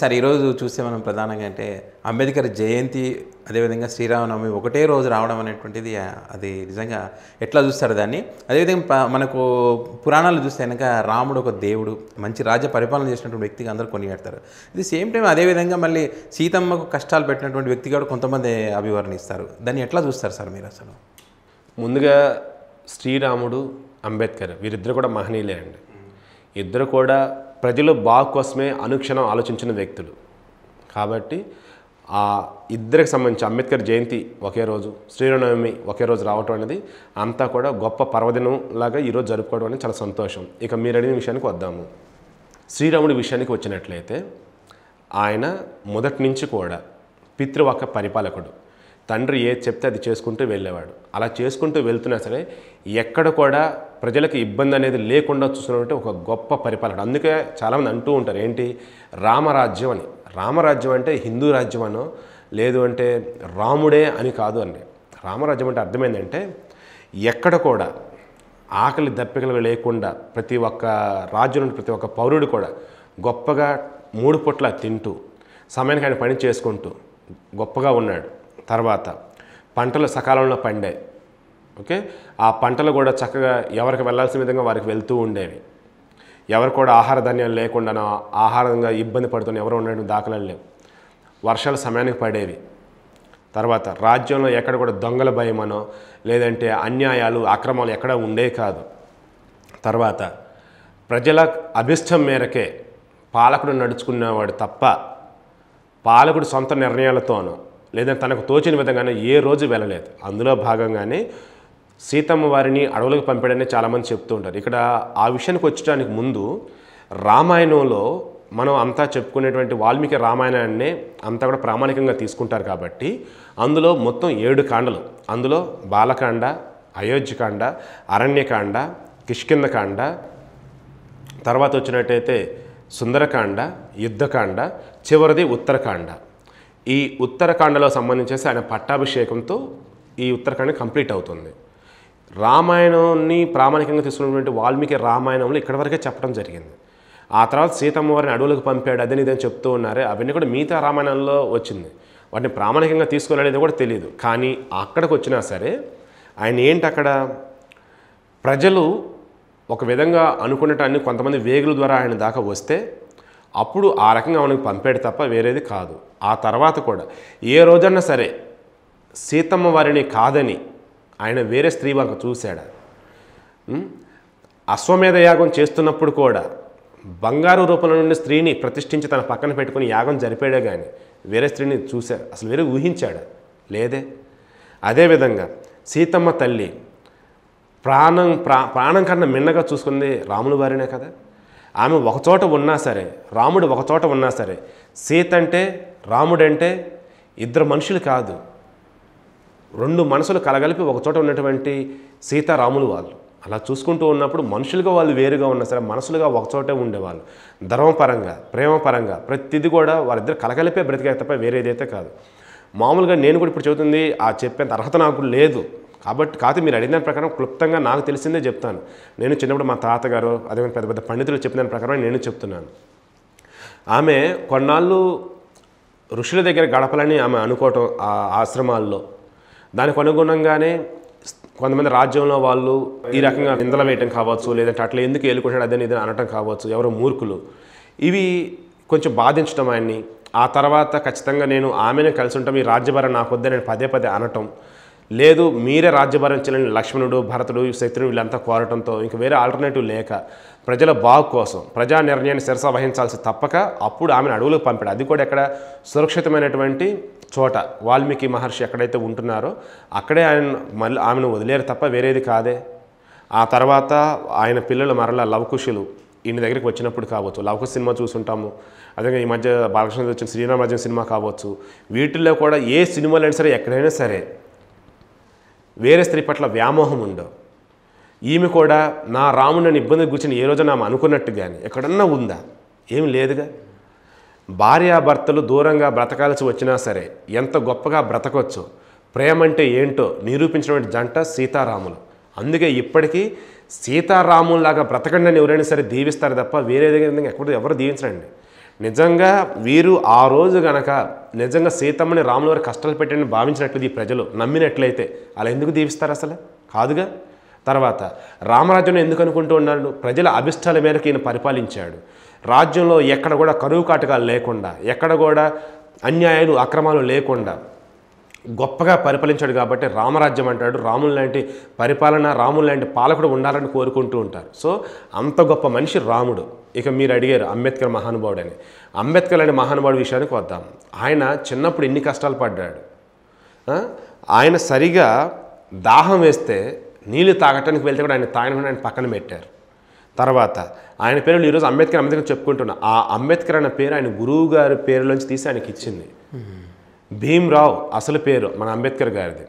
sir ఈరోజు చూస్తే మనం ప్రధానంగా అంటే అంబేద్కర్ జయంతి అదేవిధంగా శ్రీరామనవమి ఒకటే రోజు రావడం అనేటువంటిది అది నిజంగా ఎట్లా చూస్తారు దాన్ని అదేవిధంగా మనకు పురాణాలు చూస్తే కనుక రాముడు ఒక దేవుడు మంచి రాజ్య పరిపాలన చేసినటువంటి వ్యక్తిగా అందరూ కొనియాడతారు ఇది సేమ్ టైం అదేవిధంగా మళ్ళీ సీతమ్మకు కష్టాలు పెట్టినటువంటి వ్యక్తి కూడా కొంతమంది అభివర్ణిస్తారు దాన్ని ఎట్లా చూస్తారు సార్ మీరు అసలు ముందుగా శ్రీరాముడు అంబేద్కర్ వీరిద్దరు కూడా మహనీయులే అండి ఇద్దరు కూడా ప్రజలు బాగు కోసమే అనుక్షణం ఆలోచించిన వ్యక్తులు కాబట్టి ఆ ఇద్దరికి సంబంధించి అంబేద్కర్ జయంతి ఒకే రోజు శ్రీరామనవమి ఒకే రోజు రావటం అనేది అంతా కూడా గొప్ప పర్వదినం లాగా ఈరోజు జరుపుకోవడం అనేది చాలా సంతోషం ఇక మీరు అడిగిన విషయానికి వద్దాము శ్రీరాముడి విషయానికి వచ్చినట్లయితే ఆయన మొదటి నుంచి కూడా పితృవాక పరిపాలకుడు తండ్రి ఏది చెప్తే అది చేసుకుంటూ వెళ్ళేవాడు అలా చేసుకుంటూ వెళ్తున్నా సరే ఎక్కడ కూడా ప్రజలకు ఇబ్బంది అనేది లేకుండా చూసినటువంటి ఒక గొప్ప పరిపాలన అందుకే చాలామంది అంటూ ఉంటారు ఏంటి రామరాజ్యం అని రామరాజ్యం అంటే హిందూ రాజ్యం అనో లేదు అంటే రాముడే అని కాదు అండి రామరాజ్యం అంటే అర్థమైందంటే ఎక్కడ కూడా ఆకలి దప్పికలు లేకుండా ప్రతి ఒక్క నుండి ప్రతి ఒక్క పౌరుడు కూడా గొప్పగా మూడు పొట్ల తింటూ సమయానికి ఆయన పని చేసుకుంటూ గొప్పగా ఉన్నాడు తర్వాత పంటలు సకాలంలో పండే ఓకే ఆ పంటలు కూడా చక్కగా ఎవరికి వెళ్లాల్సిన విధంగా వారికి వెళ్తూ ఉండేవి ఎవరు కూడా ఆహార ధాన్యాలు లేకుండా ఆహారంగా ఇబ్బంది పడుతున్న ఎవరు ఉండడం దాఖలాలు లేవు వర్షాలు సమయానికి పడేవి తర్వాత రాజ్యంలో ఎక్కడ కూడా దొంగల భయమనో లేదంటే అన్యాయాలు అక్రమాలు ఎక్కడ ఉండే కాదు తర్వాత ప్రజల అభిష్టం మేరకే పాలకుడు నడుచుకునేవాడు తప్ప పాలకుడు సొంత నిర్ణయాలతోనూ లేదా తనకు తోచిన విధంగానే ఏ రోజు వెళ్ళలేదు అందులో భాగంగానే సీతమ్మ వారిని అడవులకు పంపాడని చాలామంది చెప్తూ ఉంటారు ఇక్కడ ఆ విషయానికి వచ్చడానికి ముందు రామాయణంలో మనం అంతా చెప్పుకునేటువంటి వాల్మీకి రామాయణాన్ని అంతా కూడా ప్రామాణికంగా తీసుకుంటారు కాబట్టి అందులో మొత్తం ఏడు కాండలు అందులో బాలకాండ అయోధ్యకాండ అరణ్యకాండ కిష్కిందకాండ తర్వాత వచ్చినట్టయితే సుందరకాండ యుద్ధకాండ చివరిది ఉత్తరకాండ ఈ ఉత్తరకాండలో సంబంధించేసి ఆయన పట్టాభిషేకంతో ఈ ఉత్తరకాండ కంప్లీట్ అవుతుంది రామాయణాన్ని ప్రామాణికంగా తీసుకున్నటువంటి వాల్మీకి రామాయణంలో ఇక్కడ వరకే చెప్పడం జరిగింది ఆ తర్వాత సీతమ్మ వారిని అడవులకు పంపాడు అదని ఇదని చెప్తూ ఉన్నారు అవన్నీ కూడా మిగతా రామాయణంలో వచ్చింది వాటిని ప్రామాణికంగా తీసుకోవాలనేది కూడా తెలియదు కానీ అక్కడికి వచ్చినా సరే ఆయన ఏంటి అక్కడ ప్రజలు ఒక విధంగా అనుకునేటాన్ని కొంతమంది వేగుల ద్వారా ఆయన దాకా వస్తే అప్పుడు ఆ రకంగా మనకి పంపాడు తప్ప వేరేది కాదు ఆ తర్వాత కూడా ఏ రోజన్నా సరే సీతమ్మ వారిని కాదని ఆయన వేరే స్త్రీ వంక చూశాడు అశ్వమేధ యాగం చేస్తున్నప్పుడు కూడా బంగారు రూపంలో నుండి స్త్రీని ప్రతిష్ఠించి తన పక్కన పెట్టుకుని యాగం జరిపాడే కానీ వేరే స్త్రీని చూశాడు అసలు వేరే ఊహించాడు లేదే అదేవిధంగా సీతమ్మ తల్లి ప్రాణం ప్రా ప్రాణం కన్నా మిన్నగా చూసుకుంది రాముల వారినే కదా ఆమె ఒకచోట ఉన్నా సరే రాముడు ఒకచోట ఉన్నా సరే సీత అంటే రాముడంటే ఇద్దరు మనుషులు కాదు రెండు మనసులు కలగలిపి ఒకచోట ఉన్నటువంటి సీతారాములు వాళ్ళు అలా చూసుకుంటూ ఉన్నప్పుడు మనుషులుగా వాళ్ళు వేరుగా ఉన్నా సరే మనసులుగా ఒకచోటే ఉండేవాళ్ళు ధర్మపరంగా ప్రేమపరంగా ప్రతిదీ కూడా వాళ్ళిద్దరు కలగలిపే బ్రతికే తప్ప వేరేదైతే కాదు మామూలుగా నేను కూడా ఇప్పుడు చెబుతుంది ఆ చెప్పేంత అర్హత నాకు లేదు కాబట్టి కాదు మీరు అడిగిన ప్రకారం క్లుప్తంగా నాకు తెలిసిందే చెప్తాను నేను చిన్నప్పుడు మా తాతగారు అదే పెద్ద పెద్ద పండితులు చెప్పిన ప్రకారం నేను చెప్తున్నాను ఆమె కొన్నాళ్ళు ఋషుల దగ్గర గడపాలని ఆమె అనుకోవటం ఆ ఆశ్రమాల్లో దానికి అనుగుణంగానే కొంతమంది రాజ్యంలో వాళ్ళు ఈ రకంగా నిందలు వేయటం కావచ్చు లేదంటే అట్లా ఎందుకు వెళ్ళుకుంటాడు అదే ఇది అనటం కావచ్చు ఎవరో మూర్ఖులు ఇవి కొంచెం బాధించడం ఆయన్ని ఆ తర్వాత ఖచ్చితంగా నేను ఆమెను కలిసి ఉంటాం ఈ నాకు వద్దే నేను పదే పదే అనటం లేదు మీరే రాజ్యభరించలేని లక్ష్మణుడు భరతుడు శత్రుడు వీళ్ళంతా కోరటంతో ఇంక వేరే ఆల్టర్నేటివ్ లేక ప్రజల బాగు కోసం ప్రజా నిర్ణయాన్ని శిరస వహించాల్సి తప్పక అప్పుడు ఆమెను అడవులకు పంపాడు అది కూడా ఎక్కడ సురక్షితమైనటువంటి చోట వాల్మీకి మహర్షి ఎక్కడైతే ఉంటున్నారో అక్కడే ఆయన మళ్ళీ ఆమెను వదిలేరు తప్ప వేరేది కాదే ఆ తర్వాత ఆయన పిల్లలు మరలా లవకుశులు ఈయన దగ్గరికి వచ్చినప్పుడు కావచ్చు లవకు సినిమా చూసుంటాము అదే ఈ మధ్య బాలకృష్ణ వచ్చిన శ్రీరామరాజన్ సినిమా కావచ్చు వీటిల్లో కూడా ఏ సినిమాలు అయినా సరే ఎక్కడైనా సరే వేరే స్త్రీ పట్ల వ్యామోహం ఉండవు ఈమె కూడా నా రాముడిని ఇబ్బంది కూర్చొని కూర్చుని ఏ రోజు నామ అనుకున్నట్టు కానీ ఎక్కడన్నా ఉందా ఏమి లేదుగా భార్యాభర్తలు దూరంగా బ్రతకాల్సి వచ్చినా సరే ఎంత గొప్పగా బ్రతకొచ్చు ప్రేమ అంటే ఏంటో నిరూపించినటువంటి జంట సీతారాములు అందుకే ఇప్పటికీ సీతారాముల్లాగా బ్రతకండి అని ఎవరైనా సరే దీవిస్తారు తప్ప వేరే దగ్గర ఎక్కడ ఎవరు దీవించరండి నిజంగా వీరు ఆ రోజు గనక నిజంగా సీతమ్మని రాముల వారి కష్టాలు పెట్టని భావించినట్లు ఈ ప్రజలు నమ్మినట్లయితే అలా ఎందుకు దీవిస్తారు అసలు కాదుగా తర్వాత రామరాజ్యం ఎందుకు అనుకుంటూ ఉన్నాడు ప్రజల అభిష్టాల మేరకు ఈయన పరిపాలించాడు రాజ్యంలో ఎక్కడ కూడా కరువు కాటకాలు లేకుండా ఎక్కడ కూడా అన్యాయాలు అక్రమాలు లేకుండా గొప్పగా పరిపాలించాడు కాబట్టి రామరాజ్యం అంటాడు రాములు లాంటి పరిపాలన రాములు లాంటి పాలకుడు ఉండాలని కోరుకుంటూ ఉంటారు సో అంత గొప్ప మనిషి రాముడు ఇక మీరు అడిగారు అంబేద్కర్ మహానుభావుడు అని అంబేద్కర్ అనే మహానుభావుడి విషయానికి వద్దాం ఆయన చిన్నప్పుడు ఎన్ని కష్టాలు పడ్డాడు ఆయన సరిగా దాహం వేస్తే నీళ్ళు తాగటానికి వెళ్తే కూడా ఆయన తాగిన ఆయన పక్కన పెట్టారు తర్వాత ఆయన పేరు ఈరోజు అంబేద్కర్ అంబేద్కర్ చెప్పుకుంటున్నా ఆ అంబేద్కర్ అనే పేరు ఆయన గురువు గారి పేరులోంచి తీసి ఆయనకి ఇచ్చింది భీమ్రావు అసలు పేరు మన అంబేద్కర్ గారిది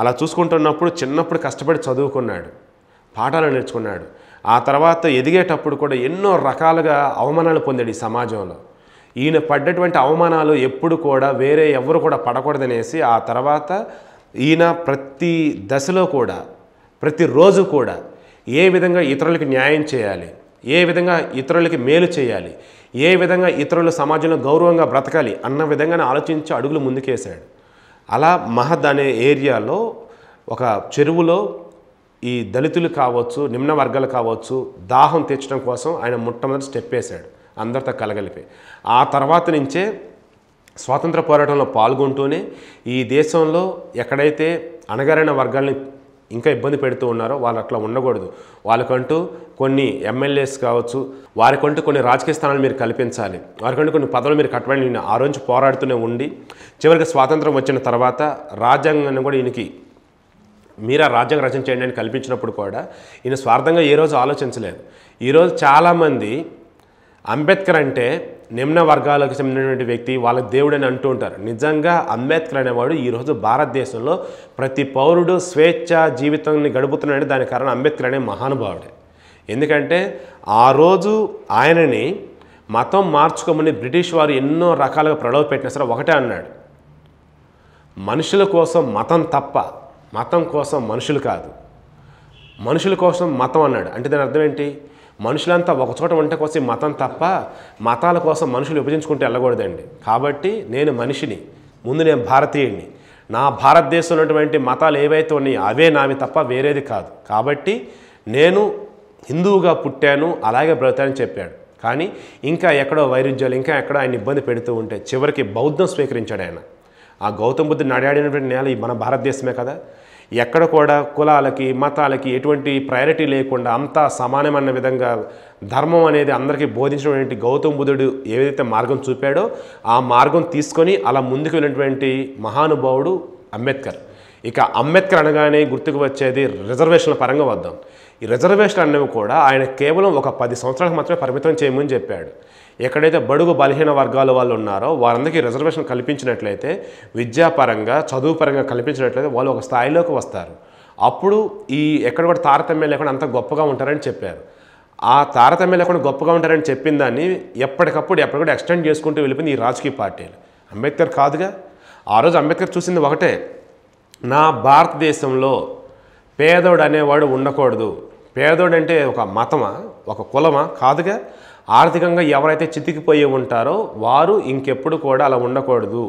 అలా చూసుకుంటున్నప్పుడు చిన్నప్పుడు కష్టపడి చదువుకున్నాడు పాఠాలు నేర్చుకున్నాడు ఆ తర్వాత ఎదిగేటప్పుడు కూడా ఎన్నో రకాలుగా అవమానాలు పొందాడు ఈ సమాజంలో ఈయన పడ్డటువంటి అవమానాలు ఎప్పుడు కూడా వేరే ఎవరు కూడా పడకూడదనేసి ఆ తర్వాత ఈయన ప్రతి దశలో కూడా ప్రతిరోజు కూడా ఏ విధంగా ఇతరులకు న్యాయం చేయాలి ఏ విధంగా ఇతరులకి మేలు చేయాలి ఏ విధంగా ఇతరులు సమాజంలో గౌరవంగా బ్రతకాలి అన్న విధంగానే ఆలోచించి అడుగులు ముందుకేశాడు అలా మహద్ అనే ఏరియాలో ఒక చెరువులో ఈ దళితులు కావచ్చు నిమ్న వర్గాలు కావచ్చు దాహం తీర్చడం కోసం ఆయన మొట్టమొదటి స్టెప్ వేశాడు అందరితో కలగలిపి ఆ తర్వాత నుంచే స్వాతంత్ర పోరాటంలో పాల్గొంటూనే ఈ దేశంలో ఎక్కడైతే అణగారైన వర్గాల్ని ఇంకా ఇబ్బంది పెడుతూ ఉన్నారో వాళ్ళు అట్లా ఉండకూడదు వాళ్ళకంటూ కొన్ని ఎమ్మెల్యేస్ కావచ్చు వారికంటూ కొన్ని రాజకీయ స్థానాలు మీరు కల్పించాలి వారికంటూ కొన్ని పదవులు మీరు కట్టబడి నేను ఆ రోజు పోరాడుతూనే ఉండి చివరికి స్వాతంత్రం వచ్చిన తర్వాత రాజ్యాంగాన్ని కూడా ఈయనకి మీరా రాజ్యాంగ రచన చేయండి అని కల్పించినప్పుడు కూడా ఈయన స్వార్థంగా ఏ రోజు ఆలోచించలేదు ఈరోజు చాలామంది అంబేద్కర్ అంటే నిమ్న వర్గాలకు చెందినటువంటి వ్యక్తి వాళ్ళ దేవుడని అంటూ ఉంటారు నిజంగా అంబేద్కర్ అనేవాడు ఈరోజు భారతదేశంలో ప్రతి పౌరుడు స్వేచ్ఛ జీవితాన్ని గడుపుతున్నాడని దాని కారణం అంబేద్కర్ అనే మహానుభావుడే ఎందుకంటే ఆ రోజు ఆయనని మతం మార్చుకోమని బ్రిటిష్ వారు ఎన్నో రకాలుగా ప్రలోభ పెట్టినా సరే ఒకటే అన్నాడు మనుషుల కోసం మతం తప్ప మతం కోసం మనుషులు కాదు మనుషుల కోసం మతం అన్నాడు అంటే దాని అర్థం ఏంటి మనుషులంతా ఒకచోట ఉంటే కోసం మతం తప్ప మతాల కోసం మనుషులు విభజించుకుంటే వెళ్ళకూడదండి కాబట్టి నేను మనిషిని ముందు నేను భారతీయుడిని నా భారతదేశం ఉన్నటువంటి మతాలు ఏవైతే ఉన్నాయో అవే నావి తప్ప వేరేది కాదు కాబట్టి నేను హిందువుగా పుట్టాను అలాగే బ్రతానని చెప్పాడు కానీ ఇంకా ఎక్కడో వైరుధ్యాలు ఇంకా ఎక్కడో ఆయన ఇబ్బంది పెడుతూ ఉంటే చివరికి బౌద్ధం స్వీకరించాడు ఆయన ఆ గౌతమ బుద్ధుడు నడాడినటువంటి నేల మన భారతదేశమే కదా ఎక్కడ కూడా కులాలకి మతాలకి ఎటువంటి ప్రయారిటీ లేకుండా అంతా సమానమన్న విధంగా ధర్మం అనేది అందరికీ బోధించినటువంటి గౌతమ బుద్ధుడు ఏదైతే మార్గం చూపాడో ఆ మార్గం తీసుకొని అలా ముందుకు వెళ్ళినటువంటి మహానుభావుడు అంబేద్కర్ ఇక అంబేద్కర్ అనగానే గుర్తుకు వచ్చేది రిజర్వేషన్ల పరంగా వద్దాం ఈ రిజర్వేషన్ అనేవి కూడా ఆయన కేవలం ఒక పది సంవత్సరాలకు మాత్రమే పరిమితం చేయమని చెప్పాడు ఎక్కడైతే బడుగు బలహీన వర్గాల వాళ్ళు ఉన్నారో వారందరికీ రిజర్వేషన్ కల్పించినట్లయితే విద్యాపరంగా చదువు పరంగా కల్పించినట్లయితే వాళ్ళు ఒక స్థాయిలోకి వస్తారు అప్పుడు ఈ ఎక్కడ కూడా తారతమ్యం లేకుండా అంత గొప్పగా ఉంటారని చెప్పారు ఆ తారతమ్యం లేకుండా గొప్పగా ఉంటారని చెప్పిన దాన్ని ఎప్పటికప్పుడు ఎప్పటికప్పుడు ఎక్స్టెండ్ చేసుకుంటూ వెళ్ళిపోయింది ఈ రాజకీయ పార్టీలు అంబేద్కర్ కాదుగా ఆ రోజు అంబేద్కర్ చూసింది ఒకటే నా భారతదేశంలో పేదోడు అనేవాడు ఉండకూడదు పేదోడంటే ఒక మతమా ఒక కులమా కాదుగా ఆర్థికంగా ఎవరైతే చితికిపోయి ఉంటారో వారు ఇంకెప్పుడు కూడా అలా ఉండకూడదు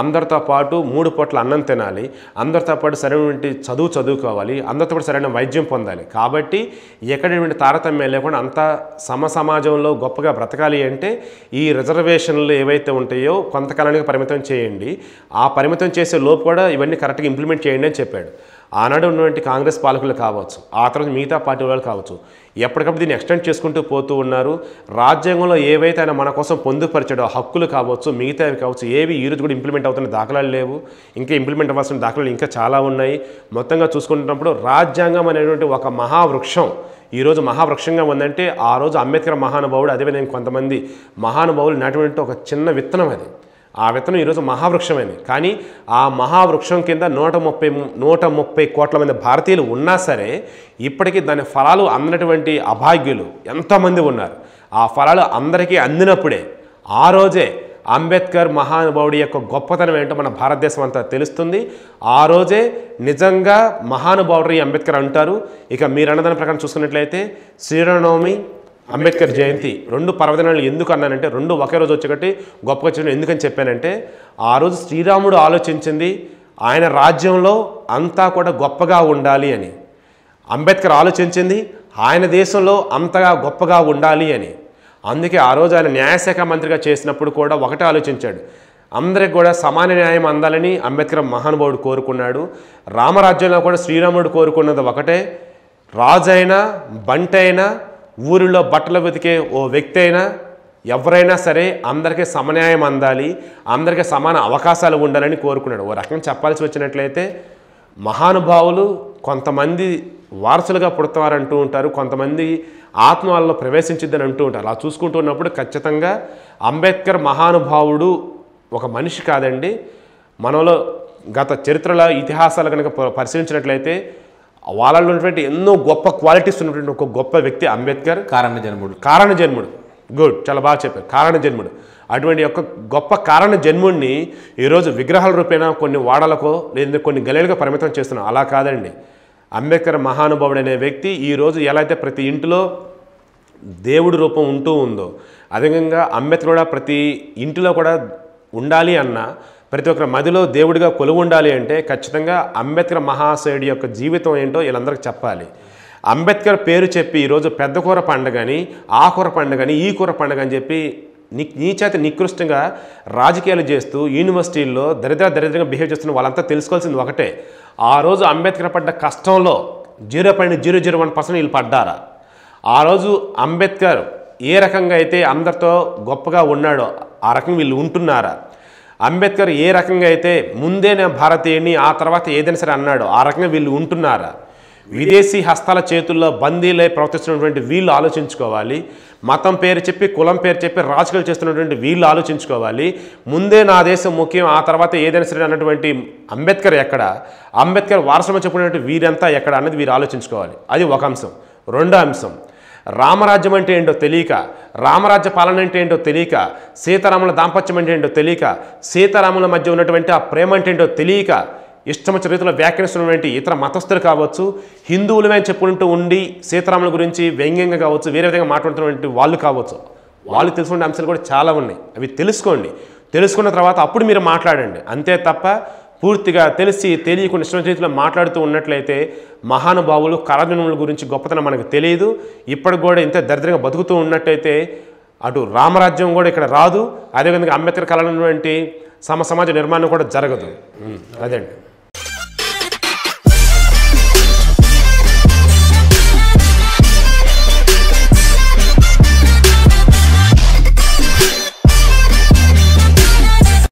అందరితో పాటు మూడు పూట్ల అన్నం తినాలి అందరితో పాటు సరైనటువంటి చదువు చదువుకోవాలి అందరితో పాటు సరైన వైద్యం పొందాలి కాబట్టి ఎక్కడటువంటి తారతమ్యం లేకుండా అంత సమ సమాజంలో గొప్పగా బ్రతకాలి అంటే ఈ రిజర్వేషన్లు ఏవైతే ఉంటాయో కొంతకాలానికి పరిమితం చేయండి ఆ పరిమితం చేసే లోపు కూడా ఇవన్నీ కరెక్ట్గా ఇంప్లిమెంట్ చేయండి అని చెప్పాడు ఆనాడు ఉన్నటువంటి కాంగ్రెస్ పాలకులు కావచ్చు ఆ తర్వాత మిగతా పార్టీ వాళ్ళు కావచ్చు ఎప్పటికప్పుడు దీన్ని ఎక్స్టెండ్ చేసుకుంటూ పోతూ ఉన్నారు రాజ్యాంగంలో ఏవైతే ఆయన మన కోసం పొందుపరిచాడో హక్కులు కావచ్చు మిగతావి కావచ్చు ఏవి ఈరోజు కూడా ఇంప్లిమెంట్ అవుతున్న దాఖలాలు లేవు ఇంకా ఇంప్లిమెంట్ అవ్వాల్సిన దాఖలాలు ఇంకా చాలా ఉన్నాయి మొత్తంగా చూసుకుంటున్నప్పుడు రాజ్యాంగం అనేటువంటి ఒక మహావృక్షం ఈరోజు మహావృక్షంగా ఉందంటే ఆ రోజు అంబేద్కర్ మహానుభావుడు అదేవిధంగా కొంతమంది మహానుభావులు నాటువంటి ఒక చిన్న విత్తనం అది ఆ విత్తనం ఈరోజు మహావృక్షమైంది కానీ ఆ మహావృక్షం కింద నూట ముప్పై నూట ముప్పై కోట్ల మంది భారతీయులు ఉన్నా సరే ఇప్పటికీ దాని ఫలాలు అందినటువంటి అభాగ్యులు ఎంతోమంది ఉన్నారు ఆ ఫలాలు అందరికీ అందినప్పుడే ఆ రోజే అంబేద్కర్ మహానుభావుడి యొక్క గొప్పతనం ఏంటో మన భారతదేశం అంతా తెలుస్తుంది ఆ రోజే నిజంగా మహానుభావుడి అంబేద్కర్ అంటారు ఇక మీరు అన్నదాని ప్రకారం చూసుకున్నట్లయితే శ్రీరామనవమి అంబేద్కర్ జయంతి రెండు పర్వదినాలు ఎందుకు అన్నానంటే రెండు ఒకే రోజు వచ్చేటట్టు గొప్పగా చేయడం ఎందుకని చెప్పానంటే ఆ రోజు శ్రీరాముడు ఆలోచించింది ఆయన రాజ్యంలో అంతా కూడా గొప్పగా ఉండాలి అని అంబేద్కర్ ఆలోచించింది ఆయన దేశంలో అంతగా గొప్పగా ఉండాలి అని అందుకే ఆ రోజు ఆయన న్యాయశాఖ మంత్రిగా చేసినప్పుడు కూడా ఒకటే ఆలోచించాడు అందరికి కూడా సమాన న్యాయం అందాలని అంబేద్కర్ మహానుభావుడు కోరుకున్నాడు రామరాజ్యంలో కూడా శ్రీరాముడు కోరుకున్నది ఒకటే రాజైనా బంటైనా ఊరిలో బట్టలు వెతికే ఓ వ్యక్తి అయినా ఎవరైనా సరే అందరికీ సమన్యాయం అందాలి అందరికీ సమాన అవకాశాలు ఉండాలని కోరుకున్నాడు ఓ రకంగా చెప్పాల్సి వచ్చినట్లయితే మహానుభావులు కొంతమంది వారసులుగా పుడతారంటూ ఉంటారు కొంతమంది ఆత్మ వాళ్ళలో ప్రవేశించిద్దని అంటూ ఉంటారు అలా చూసుకుంటూ ఉన్నప్పుడు ఖచ్చితంగా అంబేద్కర్ మహానుభావుడు ఒక మనిషి కాదండి మనలో గత చరిత్రలో ఇతిహాసాలు కనుక పరిశీలించినట్లయితే వాళ్ళలో ఉన్నటువంటి ఎన్నో గొప్ప క్వాలిటీస్ ఉన్నటువంటి ఒక గొప్ప వ్యక్తి అంబేద్కర్ కారణ జన్ముడు కారణ జన్ముడు గుడ్ చాలా బాగా చెప్పారు కారణ జన్ముడు అటువంటి యొక్క గొప్ప కారణ జన్ముడిని ఈరోజు విగ్రహాల రూపేణ కొన్ని వాడలకో లేదంటే కొన్ని గలేలుగా పరిమితం చేస్తున్నాం అలా కాదండి అంబేద్కర్ మహానుభావుడు అనే వ్యక్తి ఈరోజు ఎలా అయితే ప్రతి ఇంటిలో దేవుడి రూపం ఉంటూ ఉందో అదేవిధంగా అంబేద్కర్ కూడా ప్రతి ఇంటిలో కూడా ఉండాలి అన్న ప్రతి ఒక్కరు మదిలో దేవుడిగా కొలువు ఉండాలి అంటే ఖచ్చితంగా అంబేద్కర్ మహాశయుడి యొక్క జీవితం ఏంటో వీళ్ళందరికీ చెప్పాలి అంబేద్కర్ పేరు చెప్పి ఈరోజు పెద్ద కూర పండగని ఆ కూర పండగని ఈ కూర పండగ అని చెప్పి నీ నీచేత నికృష్టంగా రాజకీయాలు చేస్తూ యూనివర్సిటీల్లో దరిద్ర దరిద్రంగా బిహేవ్ చేస్తున్న వాళ్ళంతా తెలుసుకోవాల్సింది ఒకటే ఆ రోజు అంబేద్కర్ పడ్డ కష్టంలో zero point zero zero one percent వీళ్ళు పడ్డారా ఆ రోజు అంబేద్కర్ ఏ రకంగా అయితే అందరితో గొప్పగా ఉన్నాడో ఆ రకంగా వీళ్ళు ఉంటున్నారా అంబేద్కర్ ఏ రకంగా అయితే ముందే నేను భారతీయుని ఆ తర్వాత ఏదైనా సరే అన్నాడు ఆ రకంగా వీళ్ళు ఉంటున్నారా విదేశీ హస్తాల చేతుల్లో బందీలై ప్రవర్తిస్తున్నటువంటి వీళ్ళు ఆలోచించుకోవాలి మతం పేరు చెప్పి కులం పేరు చెప్పి రాజకీయాలు చేస్తున్నటువంటి వీళ్ళు ఆలోచించుకోవాలి ముందే నా దేశం ముఖ్యం ఆ తర్వాత ఏదైనా సరే అన్నటువంటి అంబేద్కర్ ఎక్కడ అంబేద్కర్ వారసత్వం చెప్పినటువంటి వీరంతా ఎక్కడ అన్నది వీరు ఆలోచించుకోవాలి అది ఒక అంశం రెండో అంశం రామరాజ్యం అంటే ఏంటో తెలియక రామరాజ్య పాలన అంటే ఏంటో తెలియక సీతారాముల దాంపత్యం అంటే ఏంటో తెలియక సీతారాముల మధ్య ఉన్నటువంటి ఆ ప్రేమ అంటే ఏంటో తెలియక ఇష్టమ చరిత్రలో వ్యాఖ్యానిస్తున్నటువంటి ఇతర మతస్థులు కావచ్చు హిందువులమే అని చెప్పుకుంటూ ఉండి సీతారాముల గురించి వ్యంగ్యంగా కావచ్చు వేరే విధంగా మాట్లాడుతున్నటువంటి వాళ్ళు కావచ్చు వాళ్ళు తెలుసుకునే అంశాలు కూడా చాలా ఉన్నాయి అవి తెలుసుకోండి తెలుసుకున్న తర్వాత అప్పుడు మీరు మాట్లాడండి అంతే తప్ప పూర్తిగా తెలిసి తెలియకుండా ఇష్టం చేతిలో మాట్లాడుతూ ఉన్నట్లయితే మహానుభావులు కళాభినుల గురించి గొప్పతనం మనకు తెలియదు ఇప్పటికి కూడా ఇంత దరిద్రంగా బతుకుతూ ఉన్నట్టయితే అటు రామరాజ్యం కూడా ఇక్కడ రాదు అదేవిధంగా అంబేద్కర్ కళ సమ సమాజ నిర్మాణం కూడా జరగదు అండి